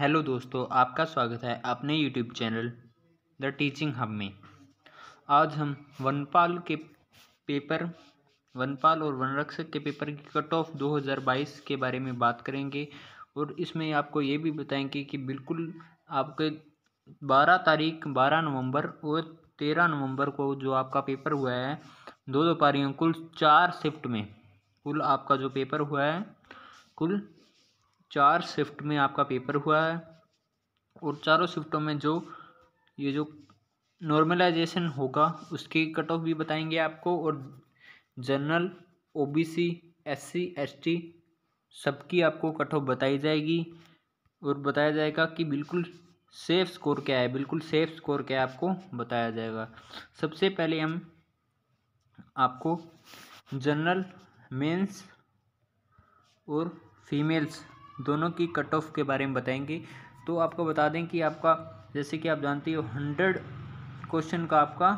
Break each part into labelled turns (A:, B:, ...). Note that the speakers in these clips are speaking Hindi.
A: हेलो दोस्तों आपका स्वागत है अपने YouTube channel the teaching hub में आज हम वनपाल के पेपर वनपाल और वनरक्षक के पेपर की कट ऑफ 2022 के बारे में बात करेंगे और इसमें आपको ये भी बताएंगे कि बिल्कुल आपके 12 तारीख 12 नवंबर और 13 नवंबर को जो आपका पेपर हुआ है दो दो पारियों कुल चार शिफ्ट में कुल आपका जो पेपर हुआ है कुल चार शिफ्ट में आपका पेपर हुआ है और चारों शिफ्टों में जो ये जो नॉर्मलाइजेशन होगा उसकी कट ऑफ भी बताएंगे आपको और जनरल ओबीसी एससी एसटी सबकी आपको कट ऑफ बताई जाएगी और बताया जाएगा कि बिल्कुल सेफ स्कोर क्या है बिल्कुल सेफ स्कोर क्या है आपको बताया जाएगा सबसे पहले हम आपको जनरल मेंस और फीमेल्स दोनों की कट ऑफ के बारे में बताएंगे तो आपको बता दें कि आपका जैसे कि आप जानते हो हंड्रेड क्वेश्चन का आपका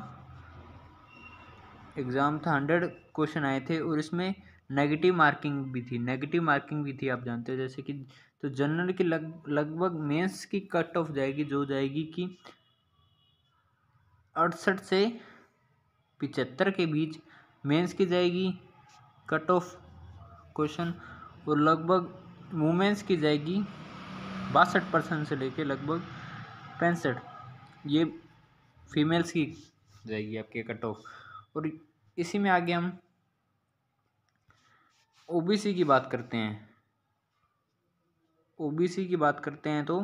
A: एग्ज़ाम था हंड्रेड क्वेश्चन आए थे और इसमें नेगेटिव मार्किंग भी थी नेगेटिव मार्किंग भी थी आप जानते हो जैसे कि तो जनरल की लग लगभग मेंस की कट ऑफ जाएगी जो जाएगी कि अड़सठ से पिचहत्तर के बीच मेंस की जाएगी कट ऑफ क्वेश्चन और लगभग वुमेंस की जाएगी बासठ परसेंट से लेके लगभग पैंसठ ये फीमेल्स की जाएगी आपके कट ऑफ और इसी में आगे हम ओबीसी की बात करते हैं ओबीसी की बात करते हैं तो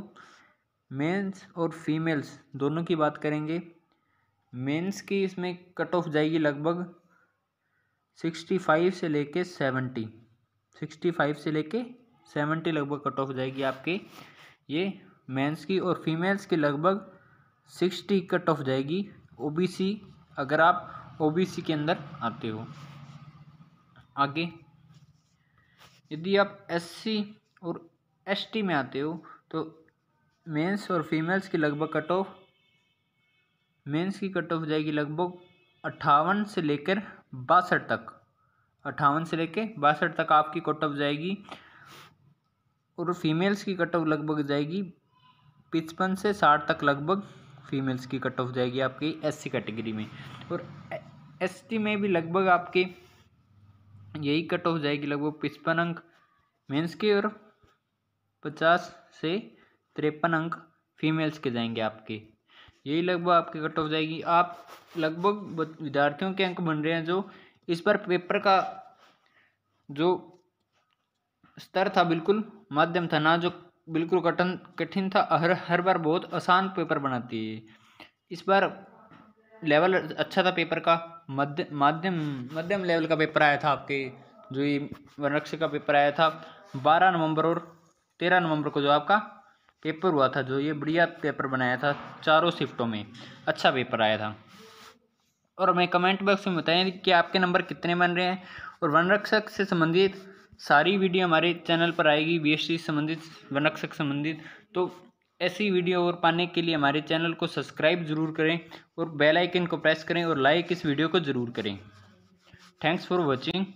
A: मेंस और फीमेल्स दोनों की बात करेंगे मेंस की इसमें कट ऑफ जाएगी लगभग सिक्सटी फाइव से लेके सेवेंटी सिक्सटी फाइव से लेके सेवेंटी लगभग कट ऑफ जाएगी आपकी ये मेंस की और फीमेल्स की लगभग सिक्सटी कट ऑफ जाएगी ओबीसी अगर आप ओबीसी के अंदर आते हो आगे यदि आप एससी और एसटी में आते हो तो मेंस और फीमेल्स की लगभग कट ऑफ मेंस की कट ऑफ जाएगी लगभग अट्ठावन से लेकर बासठ तक अट्ठावन से लेकर बासठ तक आपकी कट ऑफ जाएगी और फीमेल्स की कट ऑफ लगभग जाएगी पिचपन से साठ तक लगभग फीमेल्स की कट ऑफ जाएगी आपकी एससी कैटेगरी में और एसटी में भी लगभग आपके यही कट ऑफ जाएगी लगभग पिचपन अंक मेंस के और पचास से तिरपन अंक फीमेल्स के जाएंगे आपके यही लगभग आपके कट ऑफ जाएगी आप लगभग विद्यार्थियों के अंक बन रहे हैं जो इस बार पेपर का जो स्तर था बिल्कुल माध्यम था ना जो बिल्कुल कठिन कठिन था हर हर बार बहुत आसान पेपर बनाती है इस बार लेवल अच्छा था पेपर का मध्य माध्यम मध्यम लेवल का पेपर आया था आपके जो ये वनरक्षक का पेपर आया था बारह नवंबर और तेरह नवंबर को जो आपका पेपर हुआ था जो ये बढ़िया पेपर बनाया था चारों शिफ्टों में अच्छा पेपर आया था और हमें कमेंट बॉक्स में बताएं कि आपके नंबर कितने बन रहे हैं और वनरक्षक से संबंधित सारी वीडियो हमारे चैनल पर आएगी बीएससी संबंधित वनरक्षक संबंधित तो ऐसी वीडियो और पाने के लिए हमारे चैनल को सब्सक्राइब जरूर करें और बेल आइकन को प्रेस करें और लाइक इस वीडियो को जरूर करें थैंक्स फॉर वॉचिंग